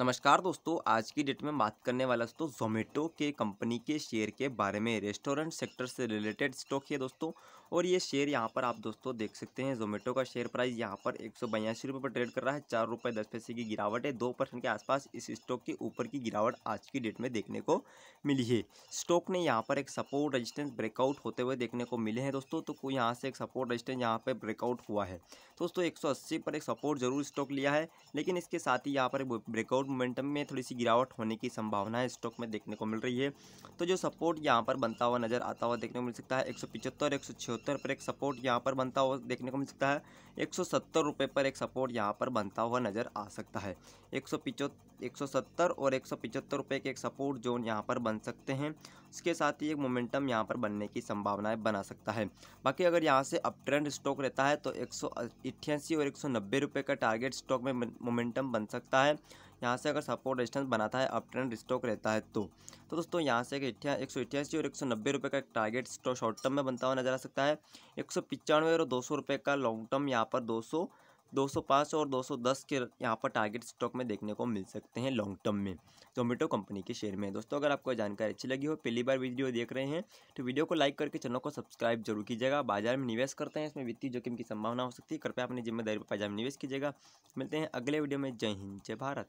नमस्कार दोस्तों आज की डेट में बात करने वाला दोस्तों जोमेटो के कंपनी के शेयर के बारे में रेस्टोरेंट सेक्टर से रिलेटेड स्टॉक है दोस्तों और ये शेयर यहाँ पर आप दोस्तों देख सकते हैं जोमेटो का शेयर प्राइस यहाँ पर एक सौ बयासी रुपये पर ट्रेड कर रहा है चार रुपये दस पैसे की गिरावट है दो परसेंट के आसपास इस स्टॉक के ऊपर की गिरावट आज की डेट में देखने को मिली है स्टॉक ने यहाँ पर एक सपोर्ट रजिस्टेंस ब्रेकआउट होते हुए देखने को मिले हैं दोस्तों तो यहाँ से एक सपोर्ट रजिस्टेंस यहाँ पर ब्रेकआउट हुआ है दोस्तों एक पर एक सपोर्ट जरूर स्टॉक लिया है लेकिन इसके साथ ही यहाँ पर ब्रेकआउट मोमेंटम में थोड़ी सी गिरावट होने की संभावना है स्टॉक में देखने को मिल रही है तो जो सपोर्ट यहाँ पर बनता हुआ नजर आता हुआ देखने को मिल सकता है एक सौ पिचहत्तर एक सौ छिहत्तर पर एक सपोर्ट यहाँ पर बनता हुआ देखने को मिल सकता है एक सौ सत्तर रुपये पर एक सपोर्ट यहाँ पर बनता हुआ नजर आ सकता है एक सौ एक सौ सत्तर और एक सौ पिचहत्तर रुपये के एक सपोर्ट जोन यहाँ पर बन सकते हैं उसके साथ ही एक मोमेंटम यहाँ पर बनने की संभावनाएं बना सकता है बाकी अगर यहाँ से अप ट्रेंड स्टॉक रहता है तो एक और एक सौ का टारगेट स्टॉक में मोमेंटम बन सकता है यहाँ से अगर सपोर्ट रेजिस्टेंस बनाता है अप ट्रेंड स्टॉक रहता है तो तो दोस्तों यहाँ से एक सौ अट्ठासी और एक सौ नब्बे रुपये का एक टारगेट स्टॉक शॉर्ट टर्म में बनता हुआ नजर आ सकता है एक सौ पिचानवे और दो सौ रुपये का लॉन्ग टर्म यहाँ पर दो सौ दो सौ पाँच और दो सौ दस के यहाँ पर टारगेट स्टॉक में देखने को मिल सकते हैं लॉन्ग टर्म में जोमेटो कंपनी के शेयर में दोस्तों अगर आपको जानकारी अच्छी लगी हो पहली बार वीडियो देख रहे हैं तो वीडियो को लाइक करके चैनल को सब्सक्राइब जरूर कीजिएगा बाजार में निवेश करते हैं इसमें वित्तीय जोखिम की संभावना हो सकती है कृपया अपनी जिम्मेदारी पर बाजार में निवेश कीजिएगा मिलते हैं अगले वीडियो में जय हिंद जय भारत